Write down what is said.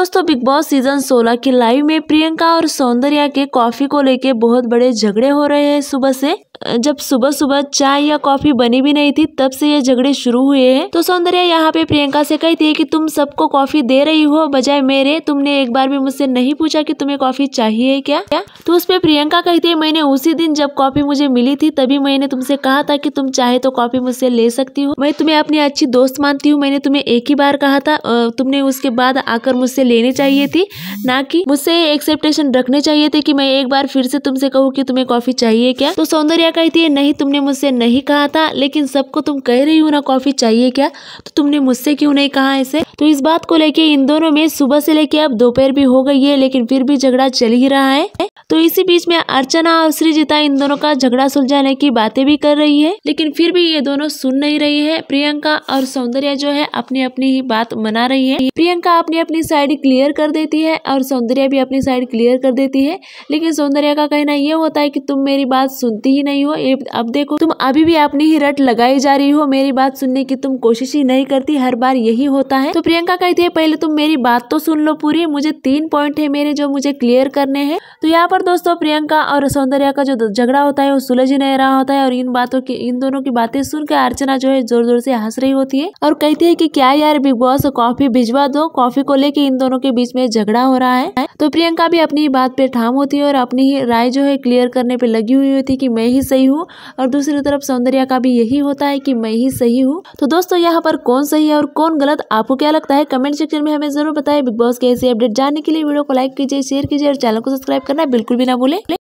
दोस्तों big boss season 16 की live में प्रियंका और सौंदर्या के कॉफी को लेके बहुत बड़े झगड़े हो रहे हैं सुबह से जब सुबह सुबह चाय या कॉफी बनी भी नहीं थी तब से ये झगड़े शुरू हुए हैं तो सौंदर्या यहाँ पे प्रियंका से कहती है कि तुम सबको कॉफी दे रही हो बजाय मेरे तुमने एक बार भी मुझसे नहीं पूछा कि तुम्हें कॉफी चाहिए क्या क्या तो उस पर प्रियंका कहती है मैंने उसी दिन जब कॉफी मुझे मिली थी तभी मैंने तुमसे कहा था की तुम चाहे तो कॉफी मुझसे ले सकती हो मैं तुम्हें अपनी अच्छी दोस्त मानती हूँ मैंने तुम्हें एक ही बार कहा था तुमने उसके बाद आकर मुझसे लेनी चाहिए थी ना कि मुझसे एक्सेप्टेशन रखने चाहिए थे कि मैं एक बार फिर से तुमसे कहूँ कि तुम्हें कॉफी चाहिए क्या तो सौंदर्या कहती है नहीं तुमने मुझसे नहीं कहा था लेकिन सबको तुम कह रही हो ना कॉफी चाहिए क्या तो तुमने मुझसे क्यों नहीं कहा इसे तो इस बात को लेके इन दोनों में सुबह से लेके अब दोपहर भी हो गई है लेकिन फिर भी झगड़ा चल ही रहा है तो इसी बीच में अर्चना और श्रीजिता इन दोनों का झगड़ा सुलझाने की बातें भी कर रही है लेकिन फिर भी ये दोनों सुन नहीं रही है प्रियंका और सौंदर्या जो है अपनी अपनी ही बात मना रही है प्रियंका अपनी अपनी साइड क्लियर कर देती है और सौंदर्या भी अपनी साइड क्लियर कर देती है लेकिन सौंदर्य का कहना यह होता है कि तुम मेरी बात सुनती ही नहीं हो अब देखो तुम अभी भी अपनी ही रट लगाई जा रही हो मेरी बात सुनने की तुम कोशिश ही नहीं करती हर बार यही होता है तो प्रियंका कहती है पहले तुम मेरी बात तो सुन लो पूरी मुझे तीन पॉइंट है मेरे जो मुझे क्लियर करने हैं तो यहाँ पर दोस्तों प्रियंका और सौंदर्या का जो झगड़ा होता है वो सुलझ ही नहीं रहा होता है और इन बातों की इन दोनों की बातें सुनकर अर्चना जो है जोर जोर से हंस रही होती है और कहती है की क्या यार बिग बॉस कॉफी भिजवा दो कॉफी को लेके इन दोनों दोनों के बीच में झगड़ा हो रहा है तो प्रियंका भी अपनी बात पे ठाम होती है और अपनी ही राय जो है क्लियर करने पे लगी हुई होती है कि मैं ही सही हूँ और दूसरी तरफ सौंदर्या का भी यही होता है कि मैं ही सही हूँ तो दोस्तों यहाँ पर कौन सही है और कौन गलत आपको क्या लगता है कमेंट सेक्शन में हमें जरूर बताए बिग बॉस के ऐसी अपडेट जानने के लिए वीडियो को लाइक कीजिए शेयर कीजिए और चैनल को सब्सक्राइब करना बिल्कुल भी ना भूले